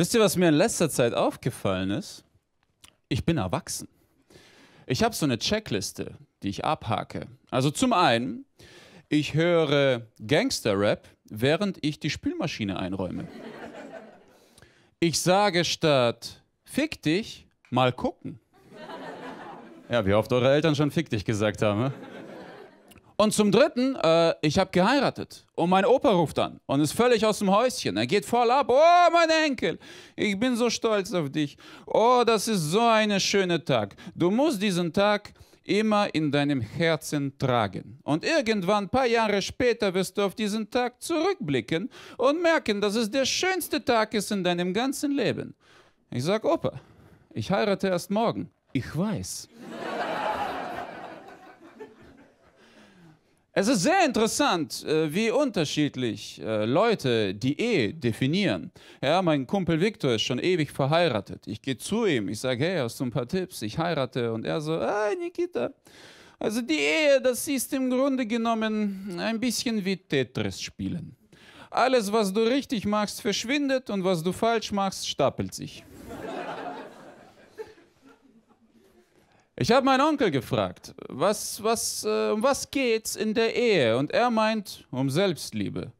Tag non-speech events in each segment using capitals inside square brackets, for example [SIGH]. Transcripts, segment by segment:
Wisst ihr, was mir in letzter Zeit aufgefallen ist? Ich bin erwachsen. Ich habe so eine Checkliste, die ich abhake. Also zum einen, ich höre Gangster-Rap, während ich die Spülmaschine einräume. Ich sage statt Fick dich, mal gucken. Ja, wie oft eure Eltern schon Fick dich gesagt haben. Ne? Und zum Dritten, äh, ich habe geheiratet. Und mein Opa ruft an und ist völlig aus dem Häuschen. Er geht voll ab. Oh, mein Enkel, ich bin so stolz auf dich. Oh, das ist so ein schöner Tag. Du musst diesen Tag immer in deinem Herzen tragen. Und irgendwann, ein paar Jahre später, wirst du auf diesen Tag zurückblicken und merken, dass es der schönste Tag ist in deinem ganzen Leben. Ich sag, Opa, ich heirate erst morgen. Ich weiß. Es ist sehr interessant, äh, wie unterschiedlich äh, Leute die Ehe definieren. Ja, mein Kumpel Victor ist schon ewig verheiratet. Ich gehe zu ihm, ich sage, hey, hast du ein paar Tipps? Ich heirate. Und er so, ah, Nikita. Also die Ehe, das ist im Grunde genommen ein bisschen wie Tetris spielen. Alles, was du richtig machst, verschwindet und was du falsch machst, stapelt sich. Ich habe meinen Onkel gefragt, was, was, äh, um was geht's in der Ehe? Und er meint, um Selbstliebe.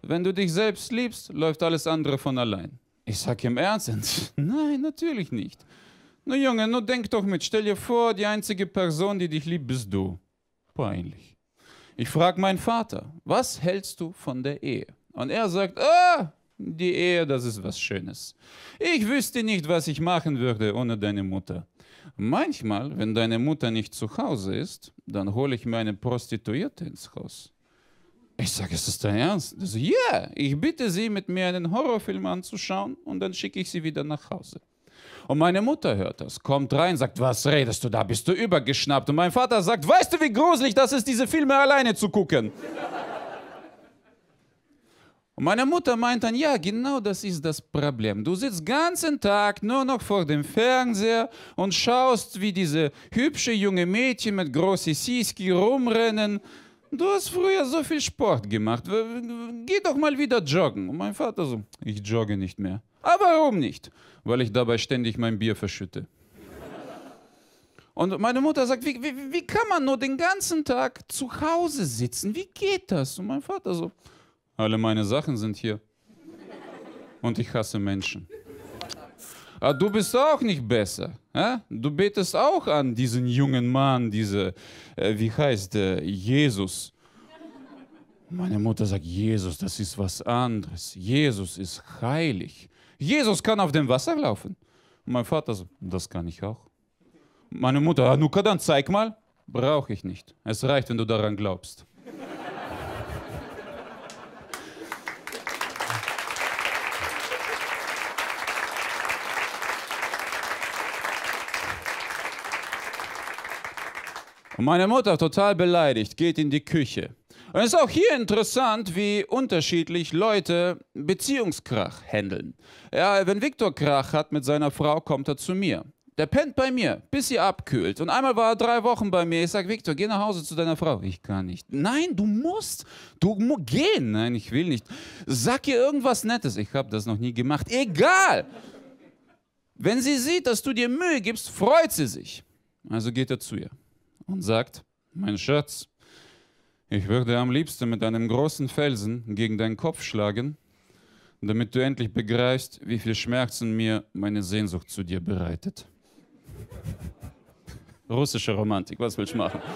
Wenn du dich selbst liebst, läuft alles andere von allein. Ich sag ihm Ernst, [LAUGHS] nein, natürlich nicht. Nur Junge, nur denk doch mit, stell dir vor, die einzige Person, die dich liebt, bist du. Peinlich. Ich frage meinen Vater, was hältst du von der Ehe? Und er sagt, ah, die Ehe, das ist was Schönes. Ich wüsste nicht, was ich machen würde ohne deine Mutter. Manchmal, wenn deine Mutter nicht zu Hause ist, dann hole ich mir eine Prostituierte ins Haus. Ich sage, ist das dein Ernst? Ja, so, yeah, ich bitte sie, mit mir einen Horrorfilm anzuschauen und dann schicke ich sie wieder nach Hause. Und meine Mutter hört das, kommt rein, sagt, was redest du da? Bist du übergeschnappt? Und mein Vater sagt, weißt du, wie gruselig das ist, diese Filme alleine zu gucken? Ja. Und meine Mutter meint dann, ja, genau das ist das Problem. Du sitzt ganzen Tag nur noch vor dem Fernseher und schaust, wie diese hübsche junge Mädchen mit großen Siski rumrennen. Du hast früher so viel Sport gemacht. Geh doch mal wieder joggen. Und mein Vater so, ich jogge nicht mehr. Aber ah, warum nicht? Weil ich dabei ständig mein Bier verschütte. Und meine Mutter sagt, wie, wie, wie kann man nur den ganzen Tag zu Hause sitzen? Wie geht das? Und mein Vater so, alle meine Sachen sind hier. Und ich hasse Menschen. Aber ah, du bist auch nicht besser. Ja? Du betest auch an diesen jungen Mann, diese, äh, wie heißt der, Jesus. Meine Mutter sagt, Jesus, das ist was anderes. Jesus ist heilig. Jesus kann auf dem Wasser laufen. mein Vater sagt, das kann ich auch. Meine Mutter, ah, nun dann zeig mal. Brauche ich nicht. Es reicht, wenn du daran glaubst. Und meine Mutter, total beleidigt, geht in die Küche. Und es ist auch hier interessant, wie unterschiedlich Leute Beziehungskrach handeln. Ja, wenn Viktor Krach hat mit seiner Frau, kommt er zu mir. Der pennt bei mir, bis sie abkühlt. Und einmal war er drei Wochen bei mir. Ich sage, Viktor, geh nach Hause zu deiner Frau. Ich kann nicht. Nein, du musst. Du musst gehen. Nein, ich will nicht. Sag ihr irgendwas Nettes. Ich habe das noch nie gemacht. Egal. Wenn sie sieht, dass du dir Mühe gibst, freut sie sich. Also geht er zu ihr und sagt, mein Schatz, ich würde am liebsten mit einem großen Felsen gegen deinen Kopf schlagen, damit du endlich begreifst, wie viel Schmerzen mir meine Sehnsucht zu dir bereitet. Russische Romantik, was willst du machen? [LAUGHS]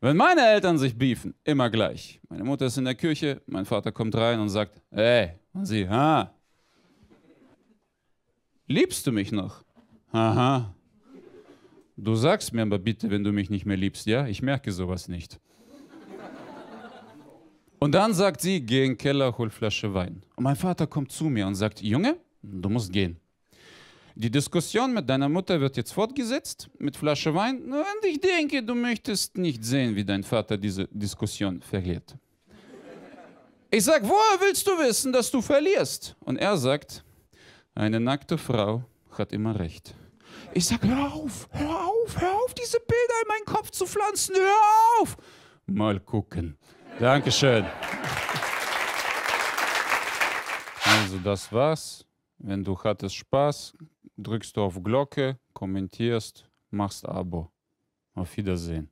Wenn meine Eltern sich beefen, immer gleich. Meine Mutter ist in der Küche, mein Vater kommt rein und sagt, ey, und sie, ha, liebst du mich noch? Aha. Du sagst mir aber bitte, wenn du mich nicht mehr liebst, ja? Ich merke sowas nicht. Und dann sagt sie, geh in den Keller, hol Flasche Wein. Und mein Vater kommt zu mir und sagt, Junge, du musst gehen. Die Diskussion mit deiner Mutter wird jetzt fortgesetzt mit Flasche Wein. Und ich denke, du möchtest nicht sehen, wie dein Vater diese Diskussion verliert. Ich sage, woher willst du wissen, dass du verlierst? Und er sagt, eine nackte Frau hat immer recht. Ich sage, hör auf, hör auf, hör auf, diese Bilder in meinen Kopf zu pflanzen, hör auf. Mal gucken. Dankeschön. Also das war's. Wenn du hattest Spaß, drückst du auf Glocke, kommentierst, machst Abo. Auf Wiedersehen.